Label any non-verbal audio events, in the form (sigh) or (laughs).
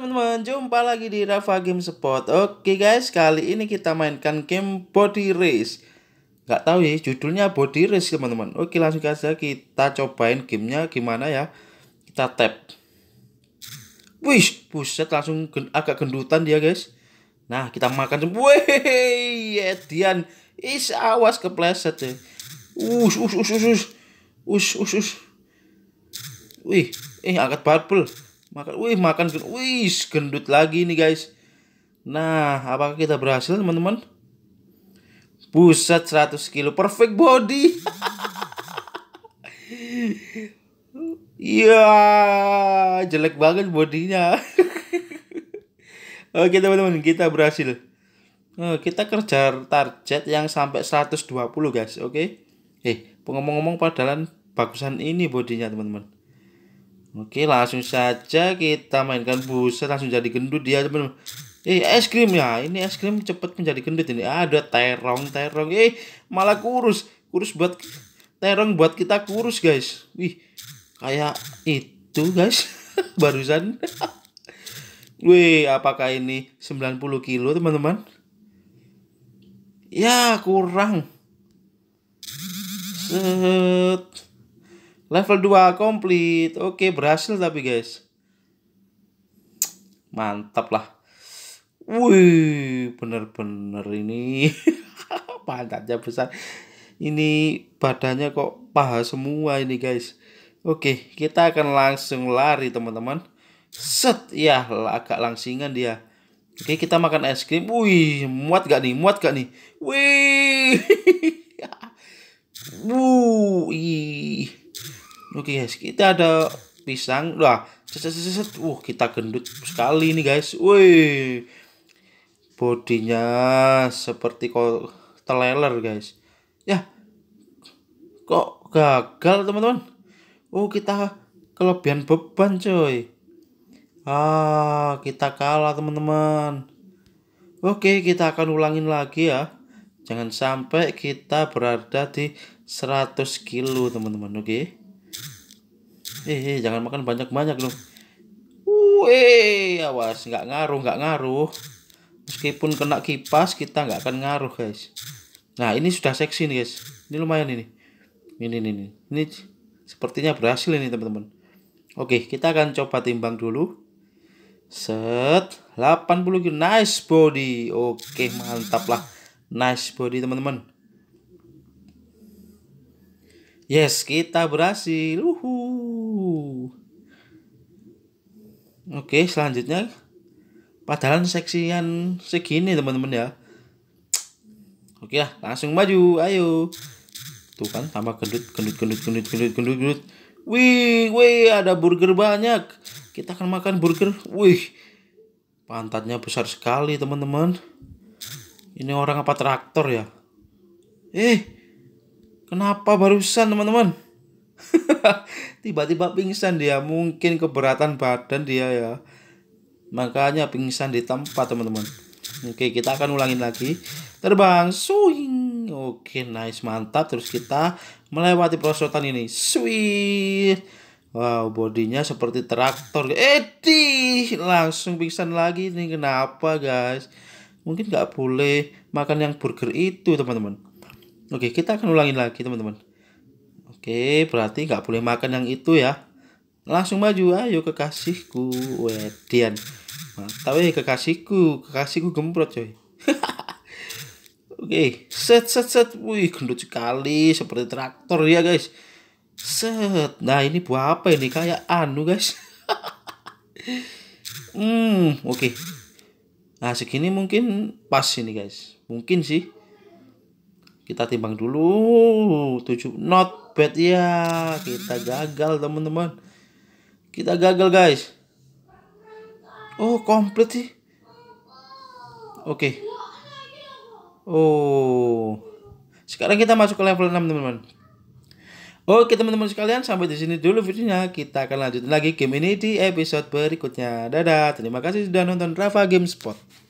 teman-teman, jumpa lagi di Rafa Game Spot. Oke guys, kali ini kita mainkan game Body Race. Gak tahu ya, judulnya Body Race teman-teman. Oke langsung aja kita cobain gamenya gimana ya. Kita tap. Wih, buset langsung gen agak gendutan dia guys. Nah kita makan. Wih, (laughs) Edian. Is awas kepleset ya. Us, us, us, us, us. Us, us, Wih, eh angkat purple makan wih makan wih gendut lagi nih guys nah apakah kita berhasil teman-teman pusat 100 kilo perfect body Iya, jelek banget bodinya. Oke teman-teman, kita berhasil. Eh, kita kerja target yang sampai 120 guys, oke? Okay? Eh, pengomong ngomong padahal, bagusan ini bodinya teman-teman. Oke, langsung saja kita mainkan buset langsung jadi gendut dia teman. Eh, es krim ya. Ini es krim cepet menjadi gendut ini. Ada terong, terong. Eh, malah kurus. Kurus buat terong buat kita kurus, guys. Wih, kayak itu, guys. (laughs) Barusan. (laughs) Wih, apakah ini 90 kilo, teman-teman? Ya, kurang. Set. Level 2 komplit. Oke, berhasil tapi guys. Mantap lah. Wih, bener-bener ini. (laughs) Pantatnya besar. Ini badannya kok paha semua ini guys. Oke, kita akan langsung lari teman-teman. Set, ya agak langsingan dia. Oke, kita makan es krim. Wih, muat gak nih? Muat gak nih? Wih. (laughs) Wuh, Oke guys, kita ada pisang. Wah, seset set, Uh, kita gendut sekali nih guys. woi Bodinya seperti kok teleler guys. Ya. Kok gagal teman-teman? Oh, kita kelebihan beban coy. Ah, kita kalah teman-teman. Oke, kita akan ulangin lagi ya. Jangan sampai kita berada di 100 kilo teman-teman, oke? Okay? eh, eh jangan makan banyak-banyak loh Wih, awas nggak ngaruh nggak ngaruh meskipun kena kipas kita nggak akan ngaruh guys nah ini sudah seksi nih guys ini lumayan ini ini ini ini, ini sepertinya berhasil ini teman-teman oke kita akan coba timbang dulu set 80 kilo nice body oke mantap lah nice body teman-teman yes kita berhasil uhuh. Oke, selanjutnya padahal seksian segini teman-teman ya. Oke ya langsung maju, ayo. Tuh kan, tambah gendut, gendut, gendut, gendut, gendut, gendut, gendut. Wih, wih, ada burger banyak. Kita akan makan burger. Wih, pantatnya besar sekali teman-teman. Ini orang apa traktor ya? Eh, kenapa barusan teman-teman? (laughs) Tiba-tiba pingsan dia, mungkin keberatan badan dia ya. Makanya pingsan di tempat, teman-teman. Oke, kita akan ulangin lagi. Terbang, swing. Oke, nice, mantap. Terus kita melewati prosotan ini. Sweet. Wow, bodinya seperti traktor. edih langsung pingsan lagi ini Kenapa, guys? Mungkin nggak boleh makan yang burger itu, teman-teman. Oke, kita akan ulangin lagi, teman-teman. Oke, berarti nggak boleh makan yang itu ya. Langsung maju, ayo kekasihku, wedian. Mantap kekasihku, kekasihku gemprot coy. (laughs) Oke, set set set, wih gendut sekali seperti traktor ya guys. Set, nah ini buah apa ini kayak anu guys. (laughs) hmm, oke. Okay. Nah segini mungkin pas ini guys, mungkin sih kita timbang dulu 7 not bad ya kita gagal teman-teman kita gagal guys oh komplit sih oke okay. oh sekarang kita masuk ke level 6 teman-teman Oke teman-teman sekalian sampai di sini dulu videonya kita akan lanjutin lagi game ini di episode berikutnya dadah terima kasih sudah nonton Rafa Gamespot